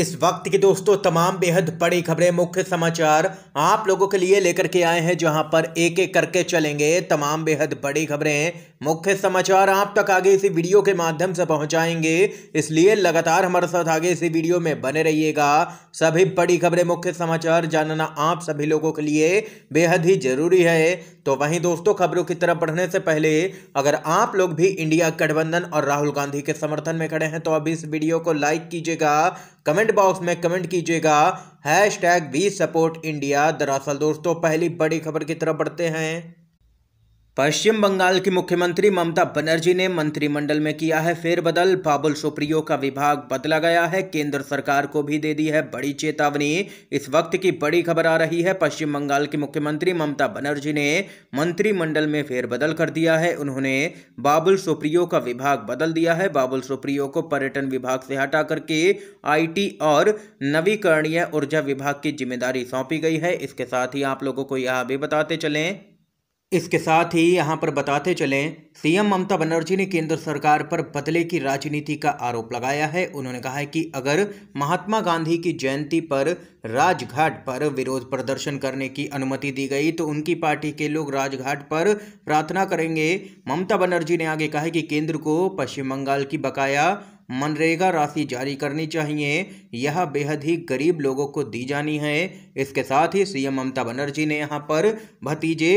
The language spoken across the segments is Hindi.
इस वक्त के दोस्तों तमाम बेहद बड़ी खबरें मुख्य समाचार आप लोगों के लिए लेकर के आए हैं जहां पर एक एक करके चलेंगे तमाम बेहद बड़ी खबरें मुख्य समाचार आप तक आगे इसी वीडियो के माध्यम से पहुंचाएंगे इसलिए लगातार हमारे साथ आगे इसी वीडियो में बने रहिएगा सभी बड़ी खबरें मुख्य समाचार जानना आप सभी लोगों के लिए बेहद ही जरूरी है तो वहीं दोस्तों खबरों की तरफ बढ़ने से पहले अगर आप लोग भी इंडिया गठबंधन और राहुल गांधी के समर्थन में खड़े हैं तो अभी इस वीडियो को लाइक कीजिएगा कमेंट कमेंट बॉक्स में कमेंट कीजिएगा hashtag we support India दरअसल दोस्तों पहली बड़ी खबर की तरफ बढ़ते हैं पश्चिम बंगाल की मुख्यमंत्री ममता बनर्जी ने मंत्रिमंडल में किया है फेरबदल बाबुल सुप्रियो का विभाग बदला गया है केंद्र सरकार को भी दे दी है बड़ी चेतावनी इस वक्त की बड़ी खबर आ रही है पश्चिम बंगाल की मुख्यमंत्री ममता बनर्जी ने मंत्रिमंडल में फेरबदल कर दिया है उन्होंने बाबुल सुप्रियो का विभाग बदल दिया है बाबुल सुप्रियो को पर्यटन विभाग से हटा करके आई और नवीकरणीय ऊर्जा विभाग की जिम्मेदारी सौंपी गई है इसके साथ ही आप लोगों को यह भी बताते चलें इसके साथ ही यहां पर बताते चलें सीएम ममता बनर्जी ने केंद्र सरकार पर बदले की राजनीति का आरोप लगाया है उन्होंने कहा है कि अगर महात्मा गांधी की जयंती पर राजघाट पर विरोध प्रदर्शन करने की अनुमति दी गई तो उनकी पार्टी के लोग राजघाट पर प्रार्थना करेंगे ममता बनर्जी ने आगे कहा कि केंद्र को पश्चिम बंगाल की बकाया मनरेगा राशि जारी करनी चाहिए यह बेहद ही गरीब लोगों को दी जानी है इसके साथ ही सीएम ममता बनर्जी ने यहाँ पर भतीजे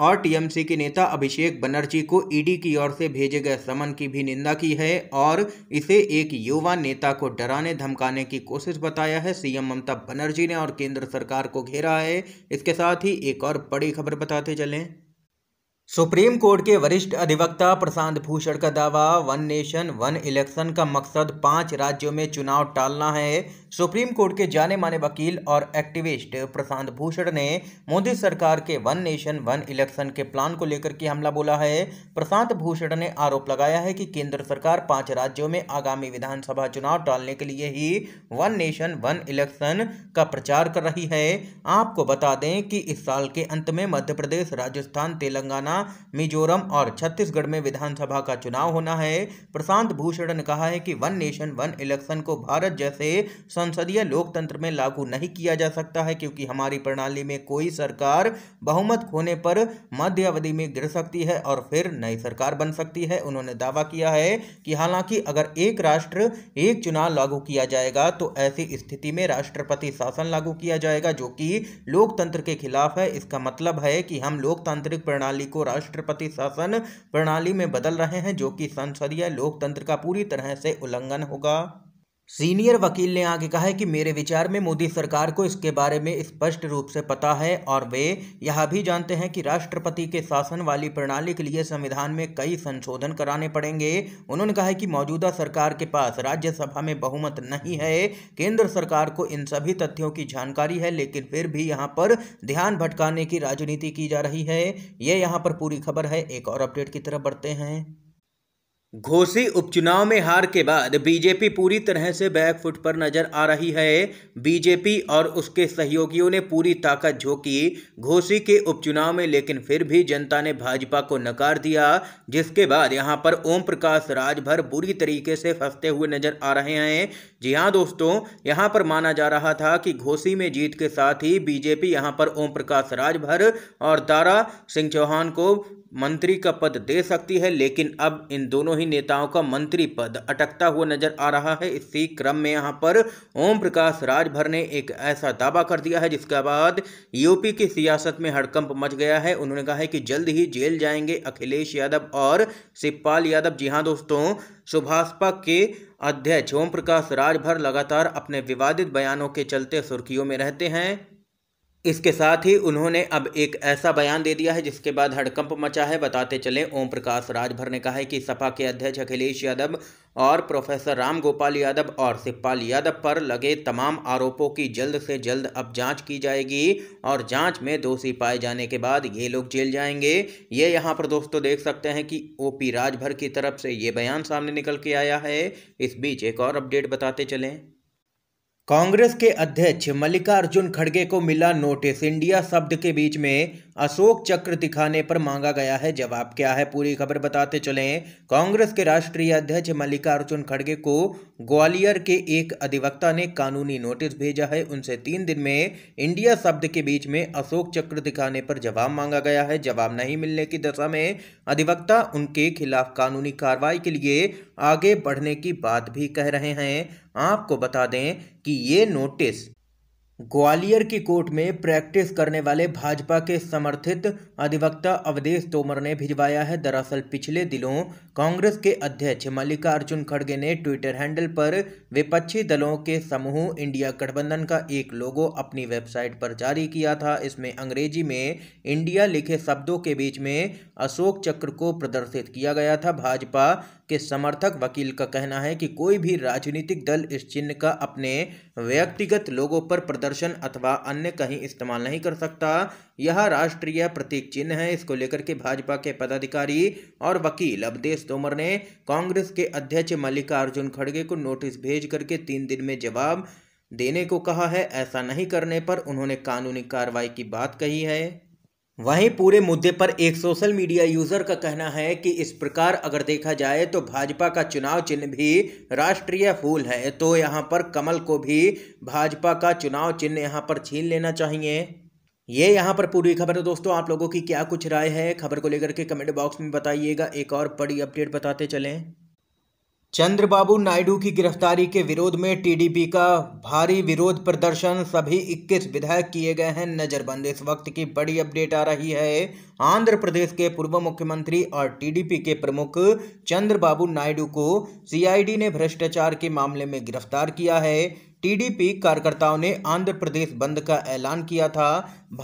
और टीएमसी के नेता अभिषेक बनर्जी को ईडी की ओर से भेजे गए समन की भी निंदा की है और इसे एक युवा नेता को डराने धमकाने की कोशिश बताया है सीएम ममता बनर्जी ने और केंद्र सरकार को घेरा है इसके साथ ही एक और बड़ी खबर बताते चलें सुप्रीम कोर्ट के वरिष्ठ अधिवक्ता प्रशांत भूषण का दावा वन नेशन वन इलेक्शन का मकसद पांच राज्यों में चुनाव टालना है सुप्रीम कोर्ट के जाने माने वकील और एक्टिविस्ट प्रशांत भूषण ने मोदी सरकार के वन नेशन वन इलेक्शन के प्लान को लेकर के हमला बोला है प्रशांत भूषण ने आरोप लगाया है कि केंद्र सरकार पांच राज्यों में आगामी विधानसभा चुनाव टालने के लिए ही वन नेशन वन इलेक्शन का प्रचार कर रही है आपको बता दें कि इस साल के अंत में मध्य प्रदेश राजस्थान तेलंगाना मिजोरम और छत्तीसगढ़ में विधानसभा का चुनाव होना है प्रशांत भूषण ने कहा है कि वन नेशन वन इलेक्शन को भारत जैसे संसदीय लोकतंत्र में लागू नहीं किया जा सकता है क्योंकि हमारी प्रणाली में कोई सरकार बहुमत खोने पर अवधि में गिर सकती है और फिर नई सरकार बन सकती है उन्होंने दावा किया है कि हालांकि अगर एक राष्ट्र एक चुनाव लागू किया जाएगा तो ऐसी स्थिति में राष्ट्रपति शासन लागू किया जाएगा जो कि लोकतंत्र के खिलाफ है इसका मतलब है कि हम लोकतांत्रिक प्रणाली को राष्ट्रपति शासन प्रणाली में बदल रहे हैं जो कि संसदीय लोकतंत्र का पूरी तरह से उल्लंघन होगा सीनियर वकील ने आगे कहा है कि मेरे विचार में मोदी सरकार को इसके बारे में स्पष्ट रूप से पता है और वे यह भी जानते हैं कि राष्ट्रपति के शासन वाली प्रणाली के लिए संविधान में कई संशोधन कराने पड़ेंगे उन्होंने कहा है कि मौजूदा सरकार के पास राज्यसभा में बहुमत नहीं है केंद्र सरकार को इन सभी तथ्यों की जानकारी है लेकिन फिर भी यहाँ पर ध्यान भटकाने की राजनीति की जा रही है ये यहाँ पर पूरी खबर है एक और अपडेट की तरफ बढ़ते हैं घोसी उपचुनाव में हार के बाद बीजेपी पूरी तरह से बैकफुट पर नजर आ रही है बीजेपी और उसके सहयोगियों ने पूरी ताकत झोंकी घोसी के उपचुनाव में लेकिन फिर भी जनता ने भाजपा को नकार दिया जिसके बाद यहां पर ओम प्रकाश राजभर बुरी तरीके से फंसते हुए नजर आ रहे हैं जी हाँ दोस्तों यहां पर माना जा रहा था कि घोसी में जीत के साथ ही बीजेपी यहाँ पर ओम प्रकाश राजभर और दारा सिंह चौहान को मंत्री का पद दे सकती है लेकिन अब इन दोनों ही नेताओं का मंत्री पद अटकता हुआ नजर आ रहा है इसी क्रम में यहाँ पर ओम प्रकाश राजभर ने एक ऐसा दावा कर दिया है जिसके बाद यूपी की सियासत में हड़कंप मच गया है उन्होंने कहा है कि जल्द ही जेल जाएंगे अखिलेश यादव और शिवपाल यादव जी हाँ दोस्तों सुभाषपा के अध्यक्ष ओम प्रकाश राजभर लगातार अपने विवादित बयानों के चलते सुर्खियों में रहते हैं इसके साथ ही उन्होंने अब एक ऐसा बयान दे दिया है जिसके बाद हड़कंप मचा है बताते चले ओम प्रकाश राजभर ने कहा है कि सपा के अध्यक्ष अखिलेश यादव और प्रोफेसर राम गोपाल यादव और शिवपाल यादव पर लगे तमाम आरोपों की जल्द से जल्द अब जांच की जाएगी और जांच में दोषी पाए जाने के बाद ये लोग जेल जाएंगे ये यहाँ पर दोस्तों देख सकते हैं कि ओ राजभर की तरफ से ये बयान सामने निकल के आया है इस बीच एक और अपडेट बताते चलें कांग्रेस के अध्यक्ष मल्लिकार्जुन खड़गे को मिला नोटिस इंडिया शब्द के बीच में अशोक चक्र दिखाने पर मांगा गया है जवाब क्या है पूरी खबर बताते चले कांग्रेस के राष्ट्रीय अध्यक्ष मल्लिकार्जुन खड़गे को ग्वालियर के एक अधिवक्ता ने कानूनी नोटिस भेजा है उनसे तीन दिन में इंडिया शब्द के बीच में अशोक चक्र दिखाने पर जवाब मांगा गया है जवाब नहीं मिलने की दशा में अधिवक्ता उनके खिलाफ कानूनी कार्रवाई के लिए आगे बढ़ने की बात भी कह रहे हैं आपको बता दें कि ये नोटिस ग्वालियर की कोर्ट में प्रैक्टिस करने वाले भाजपा के समर्थित अधिवक्ता अवधेश तोमर ने भिजवाया है दरअसल पिछले दिनों कांग्रेस के अध्यक्ष मल्लिकार्जुन खड़गे ने ट्विटर हैंडल पर विपक्षी दलों के समूह इंडिया गठबंधन का एक लोगो अपनी वेबसाइट पर जारी किया था इसमें अंग्रेजी में इंडिया लिखे शब्दों के बीच में अशोक चक्र को प्रदर्शित किया गया था भाजपा के समर्थक वकील का कहना है कि कोई भी राजनीतिक दल इस चिन्ह का अपने व्यक्तिगत लोगों पर प्रदर्शन अथवा अन्य कहीं इस्तेमाल नहीं कर सकता यह राष्ट्रीय प्रतीक चिन्ह है इसको लेकर के भाजपा के पदाधिकारी और वकील अवधेश तोमर ने कांग्रेस के अध्यक्ष मल्लिकार्जुन खड़गे को नोटिस भेज करके तीन दिन में जवाब देने को कहा है ऐसा नहीं करने पर उन्होंने कानूनी कार्रवाई की बात कही है वहीं पूरे मुद्दे पर एक सोशल मीडिया यूजर का कहना है कि इस प्रकार अगर देखा जाए तो भाजपा का चुनाव चिन्ह भी राष्ट्रीय फूल है तो यहां पर कमल को भी भाजपा का चुनाव चिन्ह यहां पर छीन लेना चाहिए ये यहाँ पर पूरी खबर है दोस्तों आप लोगों की क्या कुछ राय है खबर को लेकर के कमेंट बॉक्स में बताइएगा एक और बड़ी अपडेट बताते चलें चंद्रबाबू नायडू की गिरफ्तारी के विरोध में टीडीपी का भारी विरोध प्रदर्शन सभी 21 विधायक किए गए हैं नजरबंद इस वक्त की बड़ी अपडेट आ रही है आंध्र प्रदेश के पूर्व मुख्यमंत्री और टीडीपी के प्रमुख चंद्रबाबू नायडू को सीआईडी ने भ्रष्टाचार के मामले में गिरफ्तार किया है टीडीपी कार्यकर्ताओं ने आंध्र प्रदेश बंद का ऐलान किया था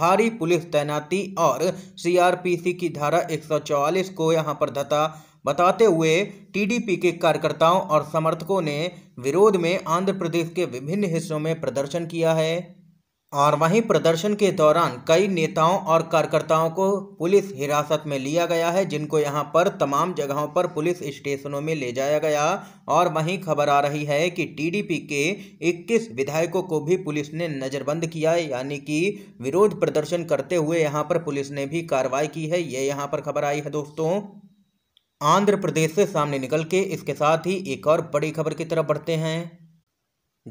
भारी पुलिस तैनाती और सीआरपीसी की धारा 144 को यहां पर धता बताते हुए टीडीपी के कार्यकर्ताओं और समर्थकों ने विरोध में आंध्र प्रदेश के विभिन्न हिस्सों में प्रदर्शन किया है और वहीं प्रदर्शन के दौरान कई नेताओं और कार्यकर्ताओं को पुलिस हिरासत में लिया गया है जिनको यहां पर तमाम जगहों पर पुलिस स्टेशनों में ले जाया गया और वहीं खबर आ रही है कि टीडीपी के 21 विधायकों को भी पुलिस ने नज़रबंद किया है यानी कि विरोध प्रदर्शन करते हुए यहां पर पुलिस ने भी कार्रवाई की है ये यहाँ पर खबर आई है दोस्तों आंध्र प्रदेश से सामने निकल के इसके साथ ही एक और बड़ी खबर की तरफ बढ़ते हैं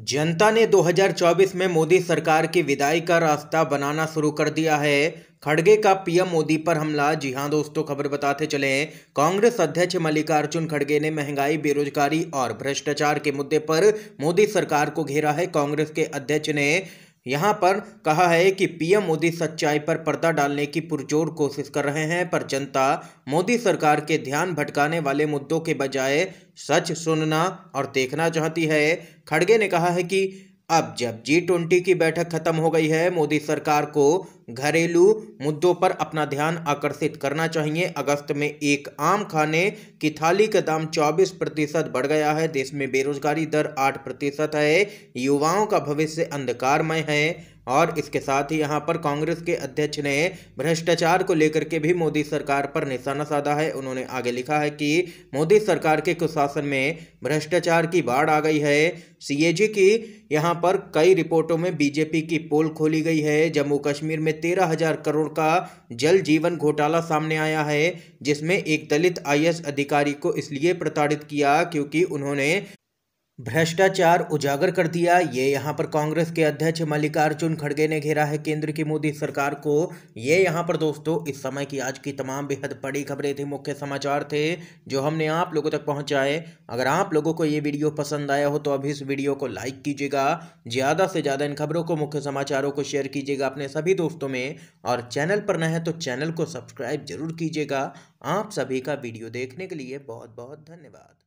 जनता ने 2024 में मोदी सरकार की विदाई का रास्ता बनाना शुरू कर दिया है खड़गे का पीएम मोदी पर हमला जी हां दोस्तों खबर बताते चले कांग्रेस अध्यक्ष मल्लिकार्जुन खड़गे ने महंगाई बेरोजगारी और भ्रष्टाचार के मुद्दे पर मोदी सरकार को घेरा है कांग्रेस के अध्यक्ष ने यहाँ पर कहा है कि पीएम मोदी सच्चाई पर पर्दा डालने की पुरजोर कोशिश कर रहे हैं पर जनता मोदी सरकार के ध्यान भटकाने वाले मुद्दों के बजाय सच सुनना और देखना चाहती है खड़गे ने कहा है कि अब जब जी ट्वेंटी की बैठक खत्म हो गई है मोदी सरकार को घरेलू मुद्दों पर अपना ध्यान आकर्षित करना चाहिए अगस्त में एक आम खाने की थाली का दाम 24 प्रतिशत बढ़ गया है देश में बेरोजगारी दर 8 प्रतिशत है युवाओं का भविष्य अंधकारमय है और इसके साथ ही यहाँ पर कांग्रेस के अध्यक्ष ने भ्रष्टाचार को लेकर के भी मोदी सरकार पर निशाना साधा है उन्होंने आगे लिखा है कि मोदी सरकार के कुशासन में भ्रष्टाचार की बाढ़ आ गई है सीएजी की यहाँ पर कई रिपोर्टों में बीजेपी की पोल खोली गई है जम्मू कश्मीर में तेरह हजार करोड़ का जल जीवन घोटाला सामने आया है जिसमें एक दलित आई अधिकारी को इसलिए प्रताड़ित किया क्योंकि उन्होंने भ्रष्टाचार उजागर कर दिया ये यहाँ पर कांग्रेस के अध्यक्ष मल्लिकार्जुन खड़गे ने घेरा है केंद्र की मोदी सरकार को ये यहाँ पर दोस्तों इस समय की आज की तमाम बेहद बड़ी खबरें थी मुख्य समाचार थे जो हमने आप लोगों तक पहुँचाए अगर आप लोगों को ये वीडियो पसंद आया हो तो अभी इस वीडियो को लाइक कीजिएगा ज़्यादा से ज़्यादा इन खबरों को मुख्य समाचारों को शेयर कीजिएगा अपने सभी दोस्तों में और चैनल पर न है तो चैनल को सब्सक्राइब जरूर कीजिएगा आप सभी का वीडियो देखने के लिए बहुत बहुत धन्यवाद